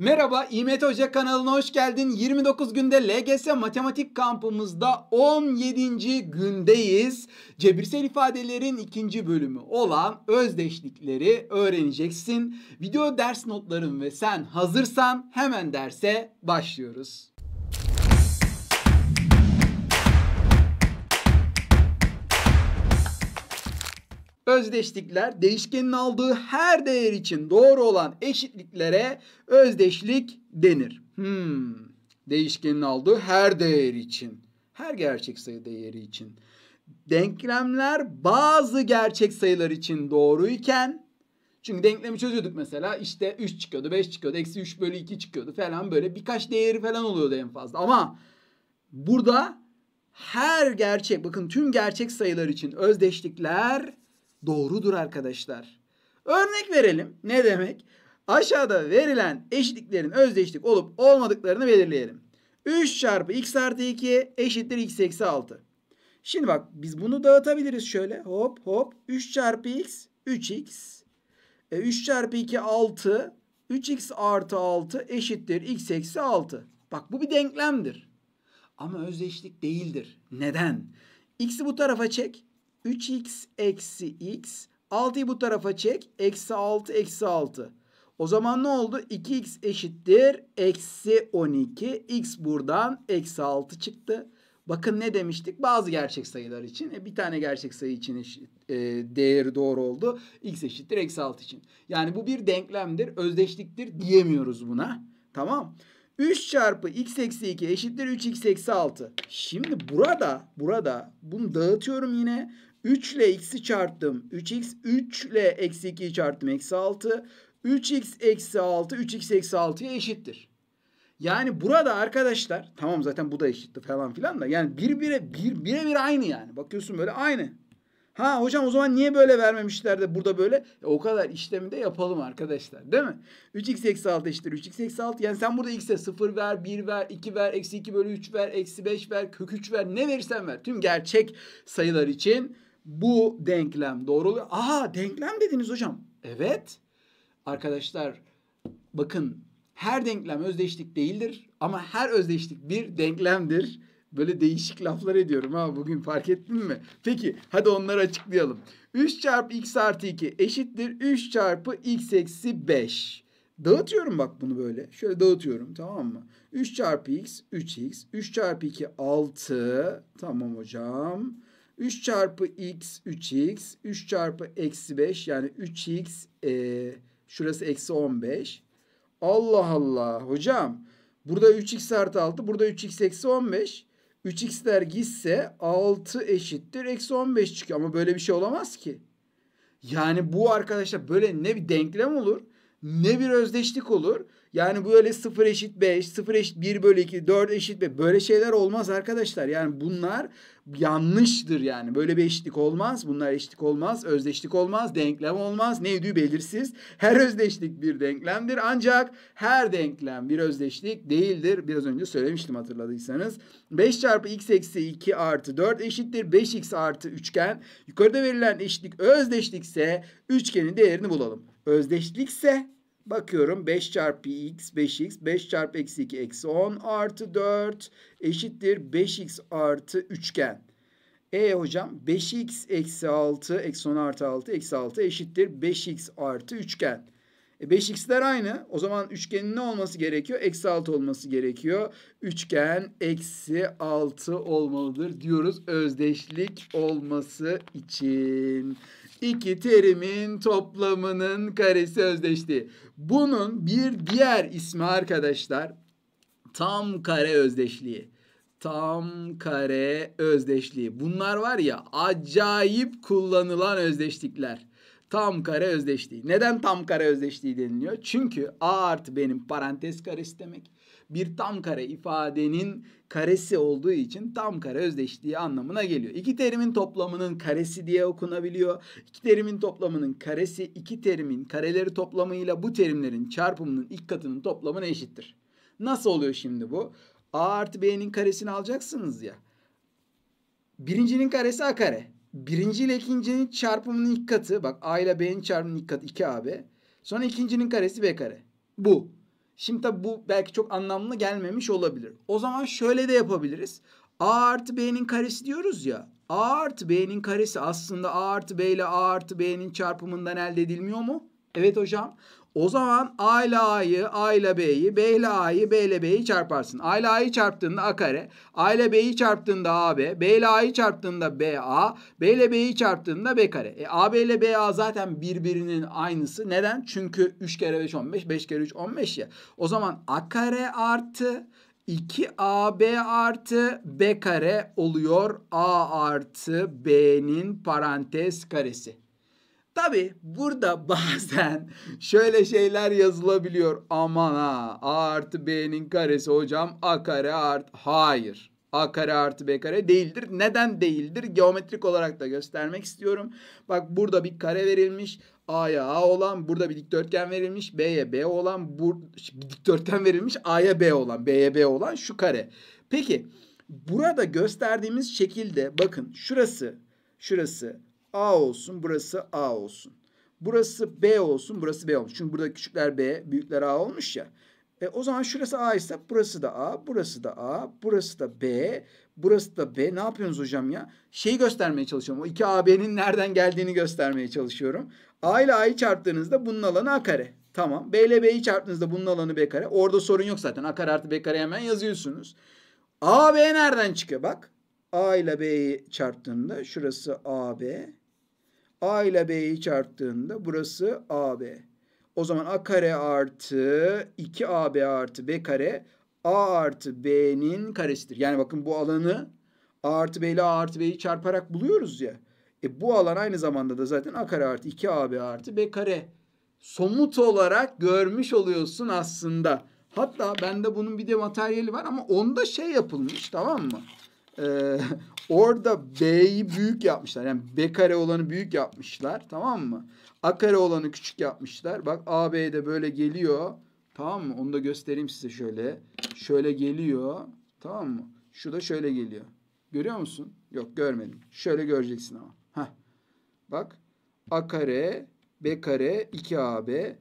Merhaba İmet Hoca kanalına hoş geldin. 29 günde LGS matematik kampımızda 17. gündeyiz. Cebirsel ifadelerin ikinci bölümü olan özdeşlikleri öğreneceksin. Video ders notların ve sen hazırsan hemen derse başlıyoruz. özdeşlikler değişkenin aldığı her değer için doğru olan eşitliklere özdeşlik denir. Hmm. Değişkenin aldığı her değer için. Her gerçek sayı değeri için. Denklemler bazı gerçek sayılar için doğruyken çünkü denklemi çözüyorduk mesela işte 3 çıkıyordu 5 çıkıyordu eksi 3 bölü 2 çıkıyordu falan böyle birkaç değeri falan oluyordu en fazla ama burada her gerçek bakın tüm gerçek sayılar için özdeşlikler doğrudur arkadaşlar. Örnek verelim. Ne demek? Aşağıda verilen eşitliklerin özdeşlik olup olmadıklarını belirleyelim. 3 çarpı x artı 2 eşittir x eksi 6. Şimdi bak biz bunu dağıtabiliriz şöyle. Hop hop 3 çarpı x 3x. E, 3 çarpı 2 6. 3x artı 6 eşittir x eksi 6. Bak bu bir denklemdir. Ama özdeşlik değildir. Neden? X'i bu tarafa çek. 3x eksi x. 6'yı bu tarafa çek. Eksi 6 eksi 6. O zaman ne oldu? 2x eşittir. Eksi 12. X buradan eksi 6 çıktı. Bakın ne demiştik? Bazı gerçek sayılar için. E, bir tane gerçek sayı için eşit, e, değeri doğru oldu. X eşittir. Eksi 6 için. Yani bu bir denklemdir. Özdeşliktir diyemiyoruz buna. Tamam. 3 çarpı x eksi 2 eşittir 3x eksi 6. Şimdi burada, burada bunu dağıtıyorum yine. 3 ile x'i çarptım. 3x 3 ile eksi 2'yi çarptım. Eksi 6. 3x eksi 6 3x eksi 6'ya eşittir. Yani burada arkadaşlar tamam zaten bu da eşitti falan filan da yani birbire bir bire bir aynı yani. Bakıyorsun böyle aynı. Ha hocam o zaman niye böyle vermemişler de burada böyle? E, o kadar işlemi de yapalım arkadaşlar değil mi? 3x eksi 6 eşittir 3x eksi 6. Yani sen burada x'e 0 ver, 1 ver, 2 ver, eksi 2 bölü 3 ver, eksi 5 ver, kök 3 ver ne verirsen ver. Tüm gerçek sayılar için bu denklem doğru oluyor. Aha denklem dediniz hocam. Evet. Arkadaşlar bakın her denklem özdeşlik değildir ama her özdeşlik bir denklemdir. Böyle değişik laflar ediyorum ha bugün fark ettin mi? Peki hadi onları açıklayalım. 3 çarpı x artı 2 eşittir 3 çarpı x eksi 5. Dağıtıyorum bak bunu böyle. Şöyle dağıtıyorum tamam mı? 3 çarpı x 3x. 3 çarpı 2 6. Tamam hocam. 3 çarpı x 3x. 3 çarpı eksi 5 yani 3x e, şurası eksi 15. Allah Allah hocam. Burada 3x artı 6 burada 3x eksi 15. 3x'ler gitse 6 eşittir eksi 15 çıkıyor. Ama böyle bir şey olamaz ki. Yani bu arkadaşlar böyle ne bir denklem olur ne bir özdeşlik olur. Yani böyle sıfır eşit beş, sıfır eşit bir bölü iki, dört eşit 5. Böyle şeyler olmaz arkadaşlar. Yani bunlar yanlıştır yani. Böyle bir eşitlik olmaz. Bunlar eşitlik olmaz. Özdeşlik olmaz. Denklem olmaz. Neydi belirsiz. Her özdeşlik bir denklemdir. Ancak her denklem bir özdeşlik değildir. Biraz önce söylemiştim hatırladıysanız. 5 çarpı x eksi 2 artı 4 eşittir. 5x artı üçgen. Yukarıda verilen eşitlik özdeşlikse üçgenin değerini bulalım. Özdeşlikse Bakıyorum 5 çarpı x 5x 5 çarpı eksi 2 eksi 10 artı 4 eşittir 5x artı üçgen. E hocam 5x eksi 6 eksi 10 artı 6 eksi 6 eşittir 5x artı üçgen. E 5x'ler aynı. O zaman üçgenin ne olması gerekiyor? Eksi 6 olması gerekiyor. Üçgen eksi 6 olmalıdır diyoruz özdeşlik olması için iki terimin toplamının karesi özdeşliği. Bunun bir diğer ismi arkadaşlar tam kare özdeşliği. Tam kare özdeşliği. Bunlar var ya acayip kullanılan özdeşlikler. Tam kare özdeşliği. Neden tam kare özdeşliği deniliyor? Çünkü a artı benim parantez karesi demek bir tam kare ifadenin karesi olduğu için tam kare özdeşliği anlamına geliyor. İki terimin toplamının karesi diye okunabiliyor. İki terimin toplamının karesi iki terimin kareleri toplamıyla bu terimlerin çarpımının ilk katının toplamına eşittir. Nasıl oluyor şimdi bu? A artı B'nin karesini alacaksınız ya. Birincinin karesi A kare. Birinci ile ikincinin çarpımının ilk katı. Bak A ile B'nin çarpımının ilk katı 2AB. Sonra ikincinin karesi B kare. Bu. Şimdi tabi bu belki çok anlamlı gelmemiş olabilir. O zaman şöyle de yapabiliriz. A artı B'nin karesi diyoruz ya. A artı B'nin karesi aslında A artı B ile A artı B'nin çarpımından elde edilmiyor mu? Evet hocam. O zaman A ile A'yı, A ile B'yi, B ile A'yı, B ile B'yi çarparsın. A ile A'yı çarptığında A kare, A ile B'yi çarptığında AB, B ile A'yı çarptığında BA, B ile B'yi çarptığında B kare. E, AB ile BA zaten birbirinin aynısı. Neden? Çünkü 3 kere 5 15, 5 kere 3 15 ya. O zaman A kare artı 2AB artı B kare oluyor. A artı B'nin parantez karesi. Tabi burada bazen şöyle şeyler yazılabiliyor. Aman ha a artı b'nin karesi hocam a kare art hayır. A kare artı B kare değildir. Neden değildir? Geometrik olarak da göstermek istiyorum. Bak burada bir kare verilmiş. A'ya A olan burada bir dikdörtgen verilmiş. B'ye B olan bu bir dikdörtgen verilmiş. A'ya B olan B'ye B olan şu kare. Peki burada gösterdiğimiz şekilde bakın şurası şurası A olsun, burası A olsun. Burası B olsun, burası B olmuş. Çünkü burada küçükler B, büyükler A olmuş ya. E, o zaman şurası A ise burası da A, burası da A, burası da B, burası da B. Ne yapıyorsunuz hocam ya? Şeyi göstermeye çalışıyorum. O iki AB'nin nereden geldiğini göstermeye çalışıyorum. A ile A'yı çarptığınızda bunun alanı A kare. Tamam. B ile B'yi çarptığınızda bunun alanı B kare. Orada sorun yok zaten. A kare artı B kare hemen yazıyorsunuz. A, B nereden çıkıyor? Bak. A ile B'yi çarptığında şurası A, B. A ile B'yi çarptığında burası AB. O zaman A kare artı 2AB artı B kare A artı B'nin karesidir. Yani bakın bu alanı A artı B ile A artı B'yi çarparak buluyoruz ya. E bu alan aynı zamanda da zaten A kare artı 2AB artı B kare. Somut olarak görmüş oluyorsun aslında. Hatta bende bunun bir de materyali var ama onda şey yapılmış tamam mı? e, orada B'yi büyük yapmışlar. Yani B kare olanı büyük yapmışlar. Tamam mı? A kare olanı küçük yapmışlar. Bak A B de böyle geliyor. Tamam mı? Onu da göstereyim size şöyle. Şöyle geliyor. Tamam mı? Şu da şöyle geliyor. Görüyor musun? Yok görmedim. Şöyle göreceksin ama. Heh. Bak. A kare, B kare, 2AB.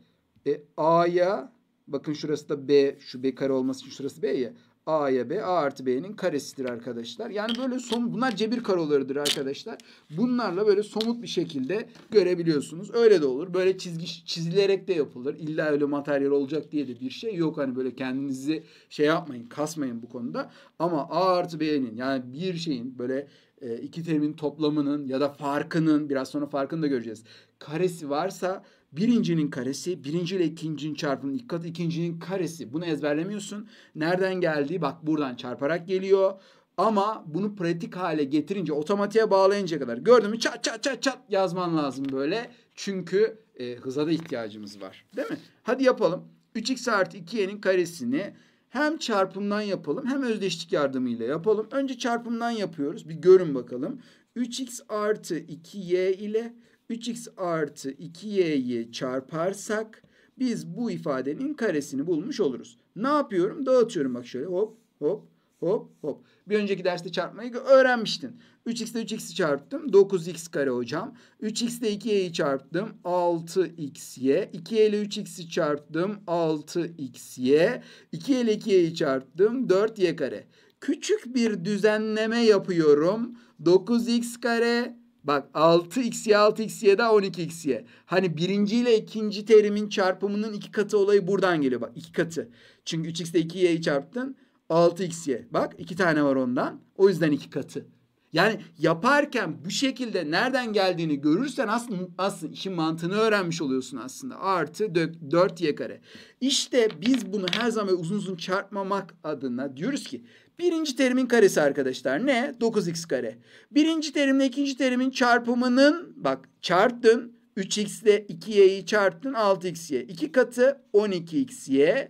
E, A'ya bakın şurası da B. Şu B kare olması için şurası B ya. A'ya B, A artı B'nin karesidir arkadaşlar. Yani böyle somut, bunlar cebir karolarıdır arkadaşlar. Bunlarla böyle somut bir şekilde görebiliyorsunuz. Öyle de olur. Böyle çizgi çizilerek de yapılır. İlla öyle materyal olacak diye de bir şey yok. Hani böyle kendinizi şey yapmayın, kasmayın bu konuda. Ama A artı B'nin yani bir şeyin böyle e, iki terimin toplamının ya da farkının biraz sonra farkını da göreceğiz. Karesi varsa Birincinin karesi, birinci ile ikincinin çarpımının ilk katı, ikincinin karesi. Bunu ezberlemiyorsun. Nereden geldi? Bak buradan çarparak geliyor. Ama bunu pratik hale getirince, otomatiğe bağlayınca kadar gördün mü çat çat çat çat yazman lazım böyle. Çünkü e, hıza da ihtiyacımız var. Değil mi? Hadi yapalım. 3x artı 2y'nin karesini hem çarpımdan yapalım hem özdeşlik yardımıyla yapalım. Önce çarpımdan yapıyoruz. Bir görün bakalım. 3x artı 2y ile 3x artı 2y'yi çarparsak biz bu ifadenin karesini bulmuş oluruz. Ne yapıyorum? Dağıtıyorum bak şöyle hop hop hop hop. Bir önceki derste çarpmayı öğrenmiştin. 3 x ile 3x'i çarptım. 9x kare hocam. 3 x ile 2y'yi çarptım. 6xy. 2 y ile 3x'i çarptım. 6xy. 2 y ile 2y'yi çarptım. 4y kare. Küçük bir düzenleme yapıyorum. 9x kare Bak 6xy 6xy da 12xy. Hani birinci ile ikinci terimin çarpımının iki katı olayı buradan geliyor. Bak iki katı. Çünkü 3x ile 2y'yi çarptın. 6xy. Bak iki tane var ondan. O yüzden iki katı. Yani yaparken bu şekilde nereden geldiğini görürsen aslında, aslında işin mantığını öğrenmiş oluyorsun aslında. Artı 4 y kare. İşte biz bunu her zaman uzun uzun çarpmamak adına diyoruz ki birinci terimin karesi arkadaşlar ne? 9x kare. Birinci terimle ikinci terimin çarpımının bak çarptın 3x ile 2y'yi çarptın 6xy. 2 katı 12xy.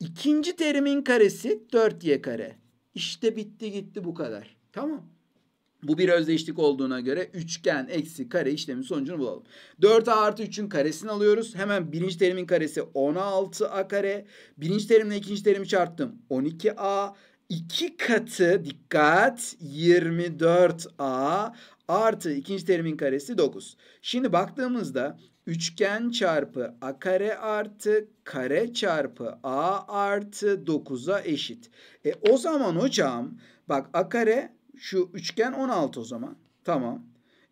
İkinci terimin karesi 4y kare. İşte bitti gitti bu kadar. Tamam. Bu bir özdeşlik olduğuna göre üçgen eksi kare işlemin sonucunu bulalım. 4a artı 3'ün karesini alıyoruz. Hemen birinci terimin karesi 16a kare. Birinci terimle ikinci terimi çarptım. 12a. 2 katı dikkat 24a artı ikinci terimin karesi 9. Şimdi baktığımızda üçgen çarpı a kare artı kare çarpı a artı 9'a eşit. E o zaman hocam bak a kare şu üçgen 16 o zaman. Tamam.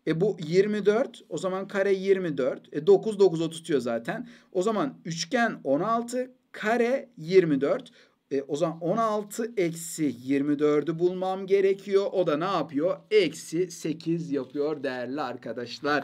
E bu 24. O zaman kare 24. E 9 9 tutuyor zaten. O zaman üçgen 16. Kare 24. E, o zaman 16 eksi 24'ü bulmam gerekiyor. O da ne yapıyor? Eksi 8 yapıyor değerli arkadaşlar.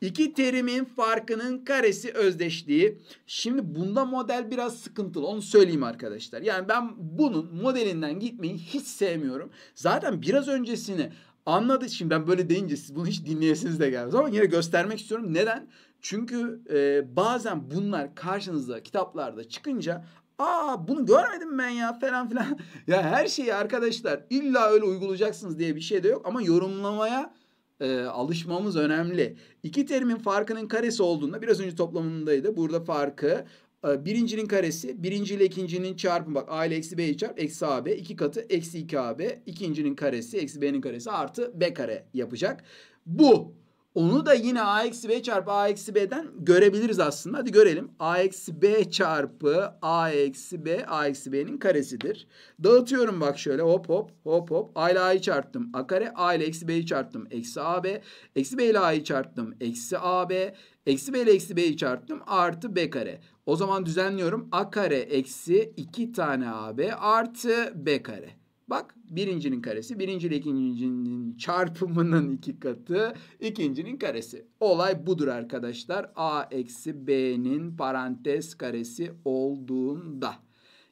İki terimin farkının karesi özdeşliği. Şimdi bunda model biraz sıkıntılı onu söyleyeyim arkadaşlar. Yani ben bunun modelinden gitmeyi hiç sevmiyorum. Zaten biraz öncesini anladı. Şimdi ben böyle deyince siz bunu hiç dinleyesiniz de gelmez ama yine göstermek istiyorum. Neden? Çünkü e, bazen bunlar karşınıza kitaplarda çıkınca Aa bunu görmedim ben ya falan filan. ya her şeyi arkadaşlar illa öyle uygulayacaksınız diye bir şey de yok ama yorumlamaya e, alışmamız önemli. İki terimin farkının karesi olduğunda biraz önce toplamındaydı. Burada farkı e, birincinin karesi birinci ile ikincinin çarpımı. Bak a ile eksi b'yi çarp eksi ab iki katı eksi 2ab ikincinin karesi eksi b'nin karesi artı b kare yapacak. Bu onu da yine a eksi b çarpı a eksi b'den görebiliriz aslında. Hadi görelim. a eksi b çarpı a eksi b a eksi b'nin karesidir. Dağıtıyorum bak şöyle hop hop hop hop. a ile a'yı çarptım a kare. a ile eksi b'yi çarptım eksi a b. Eksi b ile a'yı çarptım eksi a b. Eksi b ile eksi b'yi çarptım artı b kare. O zaman düzenliyorum. a kare eksi 2 tane ab artı b kare. Bak birincinin karesi, birinci ile ikincinin çarpımının iki katı, ikincinin karesi. Olay budur arkadaşlar. A eksi B'nin parantez karesi olduğunda.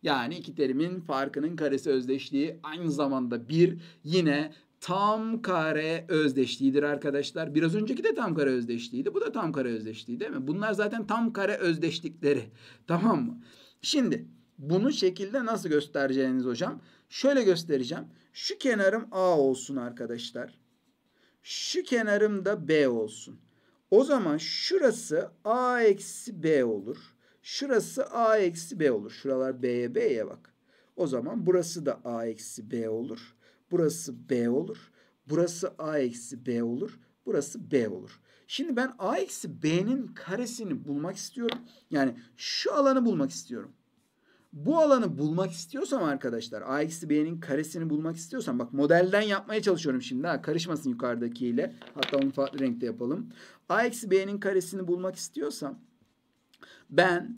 Yani iki terimin farkının karesi özdeşliği aynı zamanda bir yine tam kare özdeşliğidir arkadaşlar. Biraz önceki de tam kare özdeşliğiydi. Bu da tam kare özdeşliği değil mi? Bunlar zaten tam kare özdeşlikleri. Tamam mı? Şimdi bunu şekilde nasıl göstereceğiniz hocam? Şöyle göstereceğim. Şu kenarım A olsun arkadaşlar. Şu kenarım da B olsun. O zaman şurası A eksi B olur. Şurası A eksi B olur. Şuralar B'ye B'ye bak. O zaman burası da A eksi B olur. Burası B olur. Burası A eksi B olur. Burası B olur. Şimdi ben A eksi B'nin karesini bulmak istiyorum. Yani şu alanı bulmak istiyorum bu alanı bulmak istiyorsam arkadaşlar a eksi b'nin karesini bulmak istiyorsam bak modelden yapmaya çalışıyorum şimdi ha karışmasın yukarıdakiyle hatta onu farklı renkte yapalım. a eksi b'nin karesini bulmak istiyorsam ben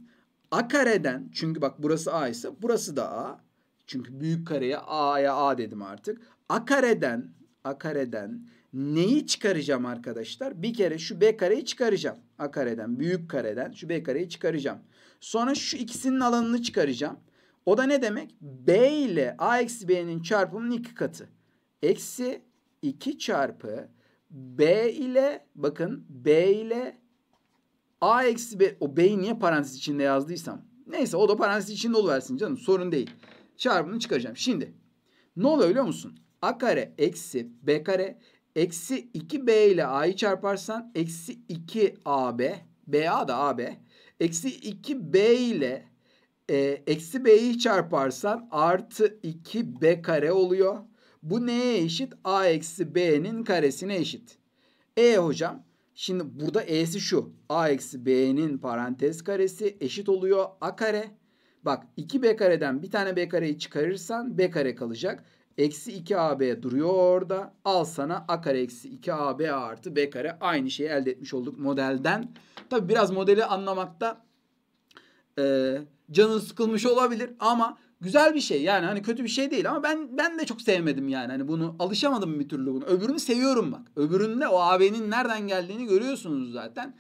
a kareden çünkü bak burası a ise burası da a çünkü büyük kareye a'ya a dedim artık a kareden a kareden neyi çıkaracağım arkadaşlar bir kere şu b kareyi çıkaracağım a kareden büyük kareden şu b kareyi çıkaracağım. Sonra şu ikisinin alanını çıkaracağım. O da ne demek? B ile A eksi B'nin çarpımının iki katı. Eksi 2 çarpı B ile bakın B ile A eksi B. O B'yi niye parantez içinde yazdıysam. Neyse o da parantez içinde oluversin canım. Sorun değil. Çarpımını çıkaracağım. Şimdi ne oluyor biliyor musun? A kare eksi B kare eksi 2B ile A'yı çarparsan eksi 2AB. BA da AB Eksi 2b ile e, eksi b'yi çarparsan artı 2b kare oluyor. Bu neye eşit? a eksi b'nin karesine eşit. E hocam şimdi burada e'si şu. a eksi b'nin parantez karesi eşit oluyor a kare. Bak 2b kareden bir tane b kareyi çıkarırsan b kare kalacak. Eksi 2AB duruyor orada. Al sana A kare eksi 2AB artı B kare. Aynı şeyi elde etmiş olduk modelden. Tabi biraz modeli anlamakta e, canın sıkılmış olabilir ama güzel bir şey. Yani hani kötü bir şey değil ama ben ben de çok sevmedim yani. Hani bunu alışamadım bir türlü bunu. Öbürünü seviyorum bak. Öbüründe o AB'nin nereden geldiğini görüyorsunuz zaten.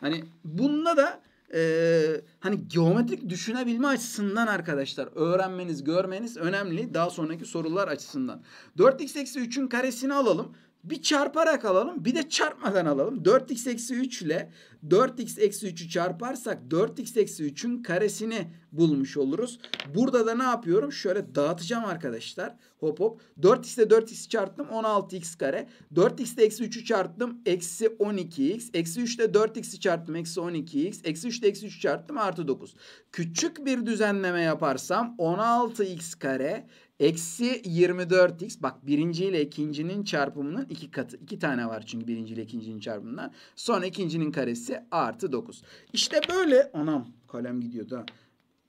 Hani bunda da e, hani geometrik düşünebilme açısından arkadaşlar öğrenmeniz görmeniz önemli daha sonraki sorular açısından. 4x eksi 3'ün karesini alalım. Bir çarparak alalım bir de çarpmadan alalım. 4x eksi 3 ile 4x eksi 3'ü çarparsak 4x eksi 3'ün karesini bulmuş oluruz. Burada da ne yapıyorum? Şöyle dağıtacağım arkadaşlar. Hop hop. 4x ile 4x çarptım 16x kare. 4x ile eksi 3'ü çarptım eksi 12x. Eksi 3 ile 4x'i çarptım eksi 12x. Eksi 3 ile eksi 3'ü çarptım artı 9. Küçük bir düzenleme yaparsam 16x kare Eksi 24x bak birinci ile ikincinin çarpımının iki katı. iki tane var çünkü birinci ile ikincinin çarpımından. Sonra ikincinin karesi artı 9. İşte böyle anam kalem gidiyordu ha.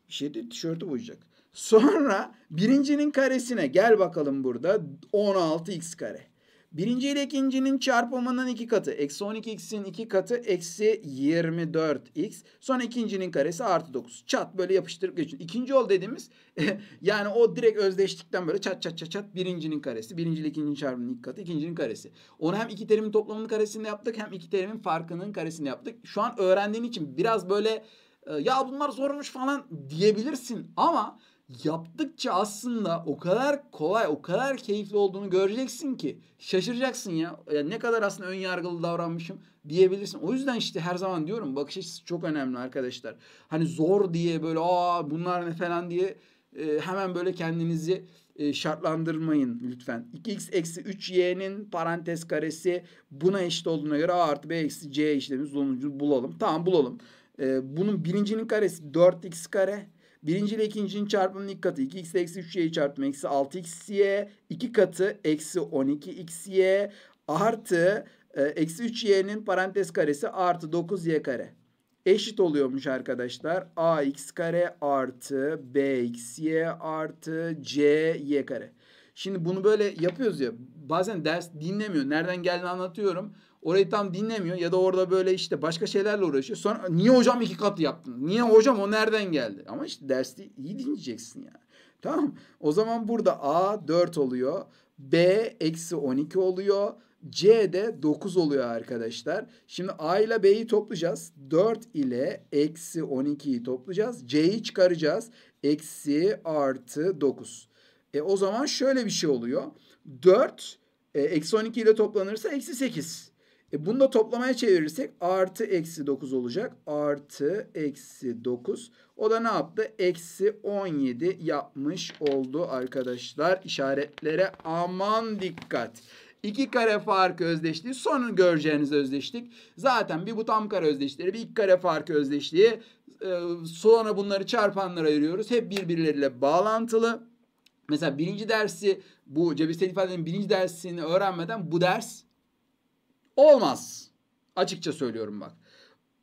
Bir şey değil tişörtü boyayacak. Sonra birincinin karesine gel bakalım burada 16x kare. Birinci ile ikincinin çarpımının iki katı. Eksi 12x'in iki katı. Eksi 24x. Sonra ikincinin karesi artı 9. Çat böyle yapıştırıp geçin. İkinci ol dediğimiz yani o direkt özdeşlikten böyle çat çat çat çat birincinin karesi. Birinci ile ikincinin çarpımının iki katı. ikincinin karesi. Onu hem iki terimin toplamının karesini yaptık. Hem iki terimin farkının karesini yaptık. Şu an öğrendiğin için biraz böyle ee, ya bunlar zormuş falan diyebilirsin. Ama yaptıkça aslında o kadar kolay, o kadar keyifli olduğunu göreceksin ki şaşıracaksın ya. ya ne kadar aslında ön yargılı davranmışım diyebilirsin. O yüzden işte her zaman diyorum bakış açısı çok önemli arkadaşlar. Hani zor diye böyle aa bunlar ne falan diye e, hemen böyle kendinizi e, şartlandırmayın lütfen. 2x eksi 3y'nin parantez karesi buna eşit olduğuna göre a artı b eksi c işlemimiz sonucu bulalım. Tamam bulalım. E, bunun birincinin karesi 4x kare Birinci ile ikincinin çarpımının ilk katı 2x eksi 3y çarpımı eksi 6xy. iki katı eksi 12xy artı e, eksi 3y'nin parantez karesi artı 9y kare. Eşit oluyormuş arkadaşlar. ax kare artı bxy artı cy kare. Şimdi bunu böyle yapıyoruz ya. Bazen ders dinlemiyor. Nereden geldiğini anlatıyorum. Orayı tam dinlemiyor ya da orada böyle işte başka şeylerle uğraşıyor. Sonra niye hocam iki katı yaptın? Niye hocam o nereden geldi? Ama işte derste iyi dinleyeceksin yani. Tamam O zaman burada A 4 oluyor. B eksi 12 oluyor. C de 9 oluyor arkadaşlar. Şimdi A ile B'yi toplayacağız. 4 ile eksi 12'yi toplayacağız. C'yi çıkaracağız. Eksi artı 9. E o zaman şöyle bir şey oluyor. 4 e, eksi 12 ile toplanırsa eksi 8. E bunu da toplamaya çevirirsek artı eksi 9 olacak. Artı eksi 9. O da ne yaptı? Eksi 17 yapmış oldu arkadaşlar. İşaretlere aman dikkat. İki kare farkı özdeşliği sonu göreceğiniz özdeşlik. Zaten bir bu tam kare özdeşliği, bir iki kare farkı özdeşliği. Ee, sonra bunları çarpanlara ayırıyoruz. Hep birbirleriyle bağlantılı. Mesela birinci dersi bu cebirsel ifadenin birinci dersini öğrenmeden bu ders olmaz. Açıkça söylüyorum bak.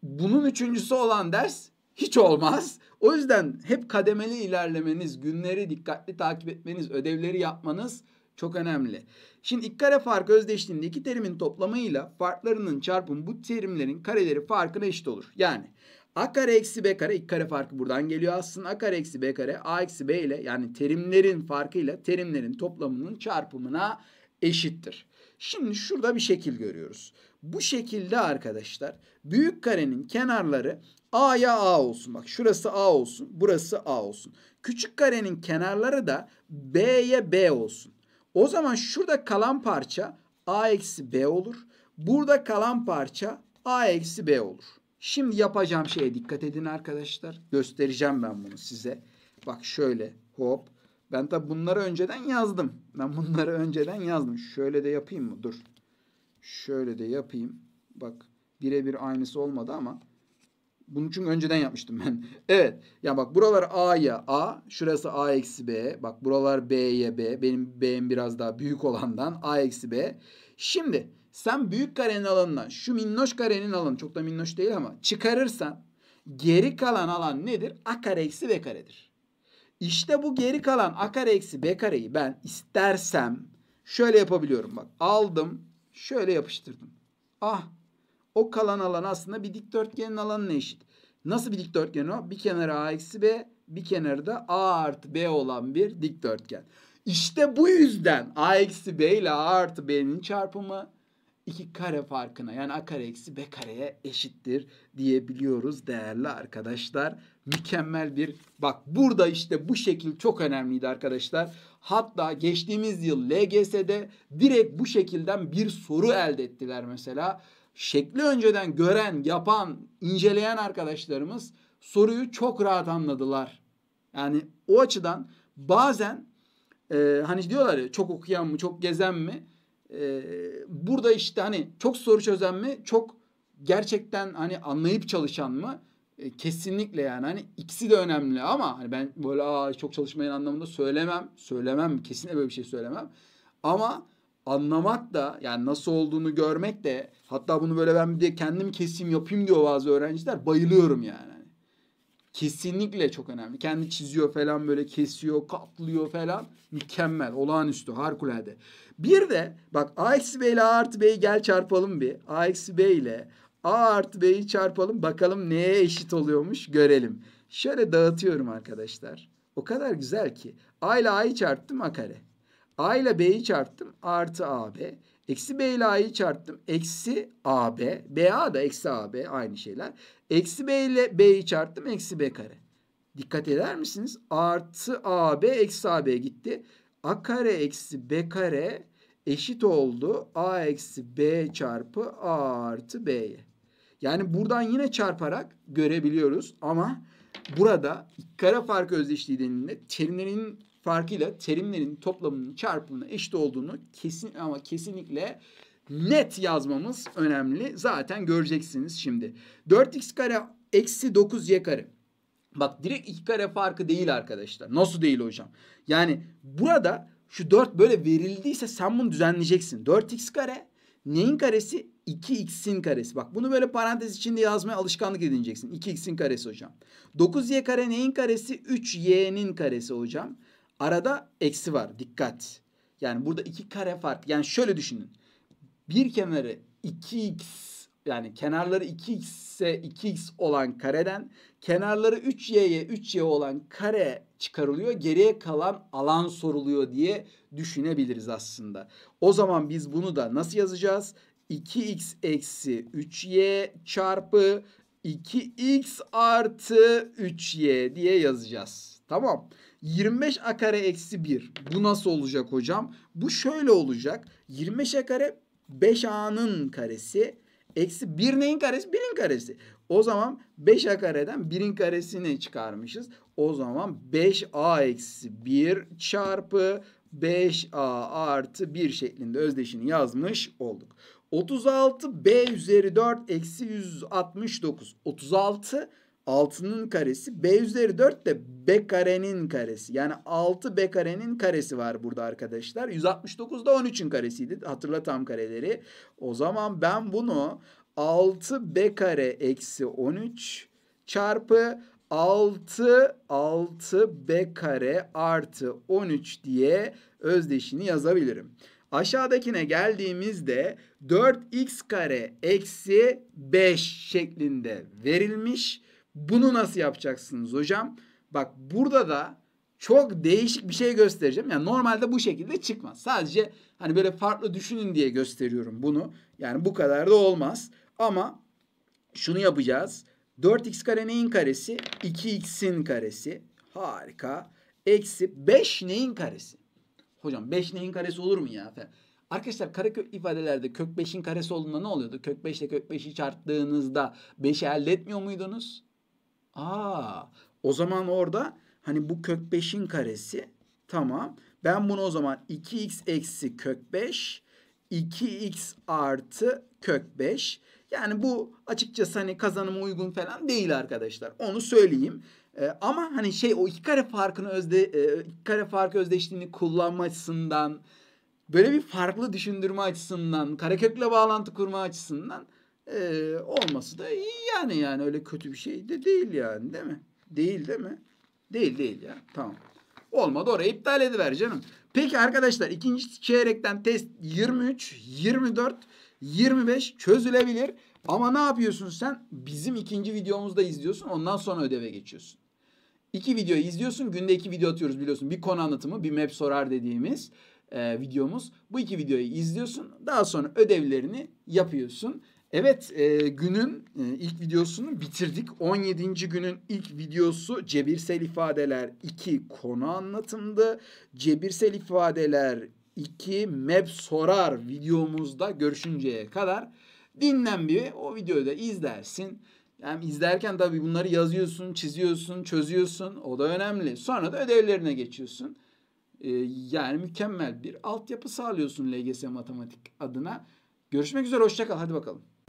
Bunun üçüncüsü olan ders hiç olmaz. O yüzden hep kademeli ilerlemeniz, günleri dikkatli takip etmeniz, ödevleri yapmanız çok önemli. Şimdi iki kare farkı özdeşliğinde iki terimin toplamıyla farklarının çarpımı bu terimlerin kareleri farkına eşit olur. Yani a kare eksi b kare iki kare farkı buradan geliyor aslında. a kare eksi b kare a eksi b ile yani terimlerin farkıyla terimlerin toplamının çarpımına eşittir. Şimdi şurada bir şekil görüyoruz. Bu şekilde arkadaşlar büyük karenin kenarları A'ya A olsun. Bak şurası A olsun, burası A olsun. Küçük karenin kenarları da B'ye B olsun. O zaman şurada kalan parça A eksi B olur. Burada kalan parça A eksi B olur. Şimdi yapacağım şeye dikkat edin arkadaşlar. Göstereceğim ben bunu size. Bak şöyle hop ben tabi bunları önceden yazdım. Ben bunları önceden yazdım. Şöyle de yapayım mı? Dur. Şöyle de yapayım. Bak birebir aynısı olmadı ama bunu çünkü önceden yapmıştım ben. evet. Ya bak buralar A'ya A. Şurası A eksi B. Bak buralar B'ye B. Benim B'm biraz daha büyük olandan. A eksi B. Şimdi sen büyük karenin alanından şu minnoş karenin alanı çok da minnoş değil ama çıkarırsan geri kalan alan nedir? A kare eksi B karedir. İşte bu geri kalan a kare eksi b kareyi ben istersem şöyle yapabiliyorum bak. Aldım şöyle yapıştırdım. Ah o kalan alan aslında bir dikdörtgenin alanına eşit. Nasıl bir dikdörtgen o? Bir kenarı a eksi b bir kenarı da a artı b olan bir dikdörtgen. İşte bu yüzden a eksi b ile a artı b'nin çarpımı 2 kare farkına yani a kare eksi b kareye eşittir diyebiliyoruz değerli arkadaşlar. Mükemmel bir bak burada işte bu şekil çok önemliydi arkadaşlar. Hatta geçtiğimiz yıl LGS'de direkt bu şekilden bir soru elde ettiler mesela. Şekli önceden gören, yapan, inceleyen arkadaşlarımız soruyu çok rahat anladılar. Yani o açıdan bazen e, hani diyorlar ya çok okuyan mı çok gezen mi? e, burada işte hani çok soru çözen mi? Çok gerçekten hani anlayıp çalışan mı? E, kesinlikle yani hani ikisi de önemli ama hani ben böyle Aa, çok çalışmayan anlamında söylemem. Söylemem kesinlikle böyle bir şey söylemem. Ama anlamak da yani nasıl olduğunu görmek de hatta bunu böyle ben bir de kendim keseyim yapayım diyor bazı öğrenciler bayılıyorum yani kesinlikle çok önemli. Kendi çiziyor falan böyle kesiyor, katlıyor falan. Mükemmel, olağanüstü, harikulade. Bir de bak A eksi B ile A artı B'yi gel çarpalım bir. A B ile A artı B'yi çarpalım bakalım neye eşit oluyormuş görelim. Şöyle dağıtıyorum arkadaşlar. O kadar güzel ki. A ile A'yı çarptım A kare. A ile B'yi çarptım artı AB. Eksi B ile A'yı çarptım. Eksi AB. BA da eksi AB aynı şeyler. Eksi b ile b'yi çarptım. Eksi b kare. Dikkat eder misiniz? Artı ab eksi ab gitti. a kare eksi b kare eşit oldu. a eksi b çarpı a artı b'ye. Yani buradan yine çarparak görebiliyoruz ama burada kare farkı özdeşliği denildiğinde terimlerin farkıyla terimlerin toplamının çarpımına eşit olduğunu kesin ama kesinlikle net yazmamız önemli. Zaten göreceksiniz şimdi. 4x kare eksi 9y kare. Bak direkt iki kare farkı değil arkadaşlar. Nasıl değil hocam? Yani burada şu 4 böyle verildiyse sen bunu düzenleyeceksin. 4x kare neyin karesi? 2x'in karesi. Bak bunu böyle parantez içinde yazmaya alışkanlık edineceksin. 2x'in karesi hocam. 9y kare neyin karesi? 3y'nin karesi hocam. Arada eksi var. Dikkat. Yani burada iki kare fark. Yani şöyle düşünün bir kenarı 2x yani kenarları 2x ise 2x olan kareden kenarları 3y'ye 3y olan kare çıkarılıyor. Geriye kalan alan soruluyor diye düşünebiliriz aslında. O zaman biz bunu da nasıl yazacağız? 2x eksi 3y çarpı 2x artı 3y diye yazacağız. Tamam. 25 a kare eksi 1. Bu nasıl olacak hocam? Bu şöyle olacak. 25 a kare 5a'nın karesi eksi 1 neyin karesi? 1'in karesi. O zaman 5a kareden 1'in karesini çıkarmışız. O zaman 5a eksi 1 çarpı 5a artı 1 şeklinde özdeşini yazmış olduk. 36b üzeri 4 eksi 169. 36 6'nın karesi b üzeri 4 de b karenin karesi. Yani 6 b karenin karesi var burada arkadaşlar. 169 da 13'ün karesiydi. Hatırla tam kareleri. O zaman ben bunu 6 b kare eksi 13 çarpı 6 6 b kare artı 13 diye özdeşini yazabilirim. Aşağıdakine geldiğimizde 4x kare eksi 5 şeklinde verilmiş bunu nasıl yapacaksınız hocam? Bak burada da çok değişik bir şey göstereceğim. Yani normalde bu şekilde çıkmaz. Sadece hani böyle farklı düşünün diye gösteriyorum bunu. Yani bu kadar da olmaz. Ama şunu yapacağız. 4x kare neyin karesi? 2x'in karesi. Harika. Eksi 5 neyin karesi? Hocam 5 neyin karesi olur mu ya? Arkadaşlar karekök ifadelerde kök 5'in karesi olduğunda ne oluyordu? Kök 5 ile kök 5'i çarptığınızda 5'i elde etmiyor muydunuz? Aa, o zaman orada hani bu kök 5'in karesi tamam. Ben bunu o zaman 2x eksi kök 5 2x artı kök 5. Yani bu açıkçası hani kazanıma uygun falan değil arkadaşlar. Onu söyleyeyim. Ee, ama hani şey o iki kare farkını özde e, iki kare farkı özdeşliğini kullanma açısından böyle bir farklı düşündürme açısından, karekökle bağlantı kurma açısından e, olması da iyi yani yani öyle kötü bir şey de değil yani değil mi? Değil değil mi? Değil değil ya. Tamam. Olmadı orayı iptal ediver canım. Peki arkadaşlar ikinci çeyrekten test 23, 24, 25 çözülebilir. Ama ne yapıyorsun sen? Bizim ikinci videomuzda izliyorsun. Ondan sonra ödeve geçiyorsun. İki video izliyorsun. Günde iki video atıyoruz biliyorsun. Bir konu anlatımı, bir map sorar dediğimiz e, videomuz. Bu iki videoyu izliyorsun. Daha sonra ödevlerini yapıyorsun. Evet e, günün e, ilk videosunu bitirdik. 17. günün ilk videosu cebirsel ifadeler 2 konu anlatımdı. Cebirsel ifadeler 2 map sorar videomuzda görüşünceye kadar dinlen bir o videoyu da izlersin. Yani izlerken tabii bunları yazıyorsun, çiziyorsun, çözüyorsun. O da önemli. Sonra da ödevlerine geçiyorsun. Ee, yani mükemmel bir altyapı sağlıyorsun LGS matematik adına. Görüşmek üzere hoşçakal. Hadi bakalım.